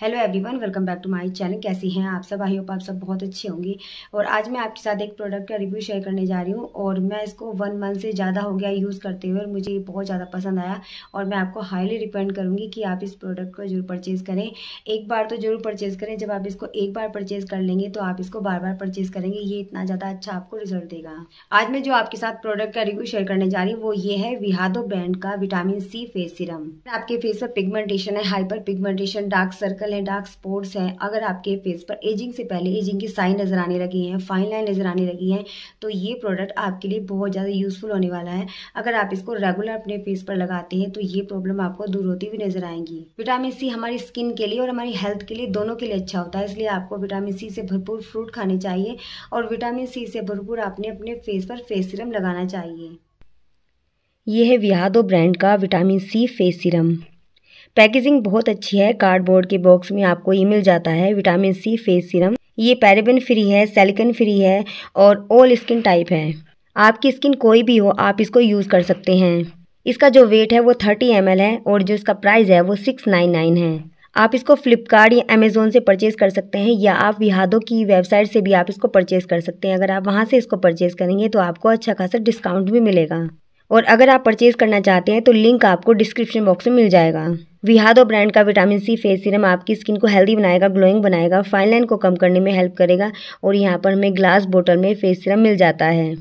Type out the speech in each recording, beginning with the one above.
hello everyone welcome back to my channel कैसी हैं आप सब आई होप आप सब बहुत अच्छी होंगी और आज मैं आपके साथ एक प्रोडक्ट का रिव्यू शेयर करने जा रही हूँ और मैं इसको वन मंथ से ज़्यादा हो गया यूज़ करते हुए और मुझे ये बहुत ज़्यादा पसंद आया और मैं आपको हाईली रिकमेंड करूंगी कि आप इस प्रोडक्ट को जरूर परचेज़ करें एक बार तो ज़रूर परचेज़ करें जब आप इसको एक बार परचेज़ कर लेंगे तो आप इसको बार बार परचेज़ करेंगे ये इतना ज़्यादा अच्छा आपको रिजल्ट देगा आज मैं जो आपके साथ प्रोडक्ट का रिव्यू शेयर करने जा रही हूँ वो ये है विहादो ब्रांड का विटामिन सी फेस सिरम आपके फेस पर पिगमेंटेशन है hyperpigmentation dark circle wrinkle हैं डार्क स्पॉट्स हैं अगर आपके फेस पर एजिंग से पहले एजिंग की साइन नज़र आने लगी हैं फाइन लाइन नज़र आने लगी हैं तो ये प्रोडक्ट आपके लिए बहुत ज़्यादा यूज़फुल होने वाला है अगर आप इसको रेगुलर अपने फेस पर लगाते हैं तो ये प्रॉब्लम आपको दूर होती हुई नज़र आएंगी विटामिन सी हमारी स्किन के लिए और हमारी हेल्थ के लिए दोनों के लिए अच्छा होता है इसलिए आपको विटामिन सी से भरपूर फ्रूट खाने चाहिए और विटामिन सी से भरपूर आपने अपने फेस पर फेस सीरम लगाना चाहिए यह है वियादो ब्रांड का vitamin C face serum packaging बहुत अच्छी है कार्डबोर्ड के बॉक्स में आपको ये मिल जाता है विटामिन सी फेस सीरम ये पैराबिन फ्री है सेलिकन फ्री है और ऑल स्किन टाइप है आपकी स्किन कोई भी हो आप इसको यूज़ कर सकते हैं इसका जो वेट है वो थर्टी एम है और जो इसका प्राइस है वो सिक्स नाइन नाइन है आप इसको फ्लिपकार्ट या अमेज़ोन से परचेज़ कर सकते हैं या आप विहादों की वेबसाइट से भी आप इसको परचेज़ कर सकते हैं अगर आप वहाँ से इसको परचेज़ करेंगे तो आपको अच्छा खासा डिस्काउंट भी मिलेगा और अगर आप परचेज़ करना चाहते हैं तो लिंक आपको डिस्क्रिप्शन बॉक्स में मिल जाएगा विहादो ब्रांड का विटामिन सी फेस सीरम आपकी स्किन को हेल्दी बनाएगा ग्लोइंग बनाएगा फाइन लाइन को कम करने में हेल्प करेगा और यहाँ पर हमें ग्लास बोतल में फेस सीरम मिल जाता है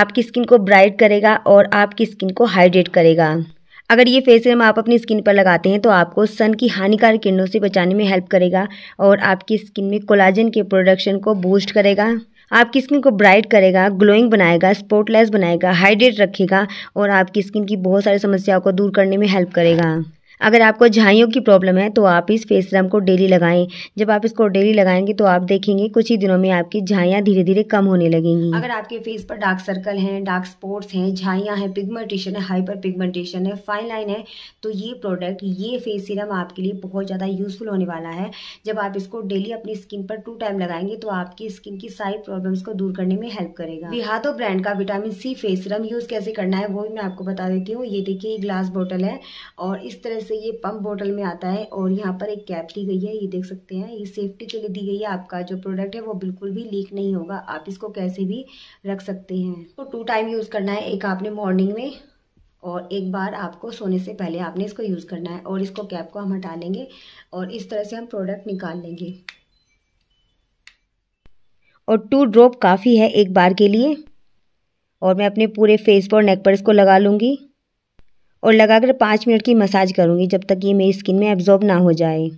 आपकी स्किन को ब्राइट करेगा और आपकी स्किन को हाइड्रेट करेगा अगर ये फेस सीरम आप अपनी स्किन पर लगाते हैं तो आपको सन की हानिकारक किरणों से बचाने में हेल्प करेगा और आपकी स्किन में कोलाजन के प्रोडक्शन को बूस्ट करेगा आपकी स्किन को ब्राइट करेगा ग्लोइंग बनाएगा स्पॉटलेस बनाएगा हाइड्रेट रखेगा और आपकी स्किन की बहुत सारी समस्याओं को दूर करने में हेल्प करेगा अगर आपको झाइयों की प्रॉब्लम है तो आप इस फेस सीरम को डेली लगाएं जब आप इसको डेली लगाएंगे तो आप देखेंगे कुछ ही दिनों में आपकी झाइयाँ धीरे धीरे कम होने लगेंगी अगर आपके फेस पर डार्क सर्कल हैं डार्क स्पॉट्स हैं झाइयाँ हैं पिगमेंटेशन है हाइपर पिगमेंटेशन है फाइन लाइन है तो ये प्रोडक्ट ये फेस सीरम आपके लिए बहुत ज़्यादा यूजफुल होने वाला है जब आप इसको डेली अपनी स्किन पर टू टाइम लगाएंगे तो आपकी स्किन की सारी प्रॉब्लम्स को दूर करने में हेल्प करेगा बिहादो ब्रांड का vitamin C face serum use कैसे करना है वो भी मैं आपको बता देती हूँ ये देखिए ग्लास बोटल है और इस तरह से से ये पंप बॉटल में आता है और यहाँ पर एक कैप दी गई है ये देख सकते हैं ये सेफ्टी के लिए दी गई है आपका जो प्रोडक्ट है वो बिल्कुल भी लीक नहीं होगा आप इसको कैसे भी रख सकते हैं तो टू टाइम यूज़ करना है एक आपने मॉर्निंग में और एक बार आपको सोने से पहले आपने इसको यूज़ करना है और इसको कैप को हम हटा लेंगे और इस तरह से हम प्रोडक्ट निकाल लेंगे और टू ड्रॉप काफ़ी है एक बार के लिए और मैं अपने पूरे फेस पर नेक पर इसको लगा लूँगी और लगाकर पाँच मिनट की मसाज करूँगी जब तक ये मेरी स्किन में एब्जॉर्ब ना हो जाए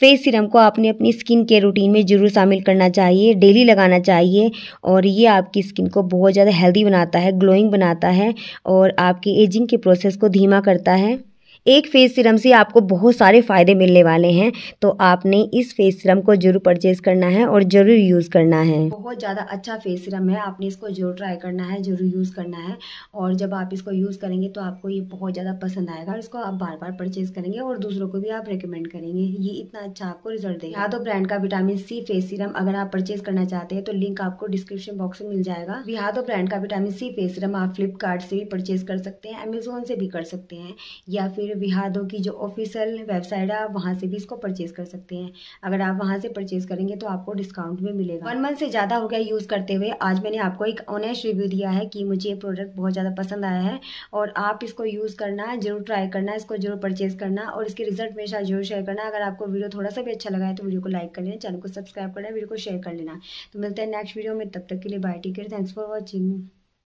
फेस सीरम को आपने अपनी स्किन केयर रूटीन में ज़रूर शामिल करना चाहिए डेली लगाना चाहिए और ये आपकी स्किन को बहुत ज़्यादा हेल्दी बनाता है ग्लोइंग बनाता है और आपकी एजिंग के प्रोसेस को धीमा करता है एक फेस सिरम से आपको बहुत सारे फ़ायदे मिलने वाले हैं तो आपने इस फेस सीरम को जरूर परचेज करना है और जरूर यूज़ करना है बहुत ज़्यादा अच्छा फेस सीरम है आपने इसको जरूर ट्राई करना है जरूर यूज़ करना है और जब आप इसको यूज़ करेंगे तो आपको ये बहुत ज़्यादा पसंद आएगा इसको आप बार बार परचेज करेंगे और दूसरों को भी आप रिकमेंड करेंगे ये इतना अच्छा आपको रिजल्ट देगा या तो ब्रांड का विटामिन सी फेस सीरम अगर आप परचेज करना चाहते हैं तो लिंक आपको डिस्क्रिप्शन बॉक्स में मिल जाएगा या तो ब्रांड का विटामिन सी फेस सीरम आप फ्लिपकार्ट से भी परचेज कर सकते हैं अमेजोन से भी कर सकते हैं या फिर फिर की जो ऑफिशियल वेबसाइट है आप वहाँ से भी इसको परचेज कर सकते हैं अगर आप वहाँ से परचेज करेंगे तो आपको डिस्काउंट भी मिलेगा वन मंथ से ज़्यादा हो गया यूज़ करते हुए आज मैंने आपको एक ऑनेस्ट रिव्यू दिया है कि मुझे ये प्रोडक्ट बहुत ज़्यादा पसंद आया है और आप इसको यूज़ करना जरूर ट्राई करना इसको जरूर परचेज करना और इसके रिजल्ट मेरे साथ जरूर शेयर करना अगर आपको वीडियो थोड़ा सा भी अच्छा लगा है तो वीडियो को लाइक कर लेना चैनल को सब्सक्राइब करना वीडियो को शेयर कर लेना तो मिलते हैं नेक्स्ट वीडियो में तब तक के लिए bye take care thanks for watching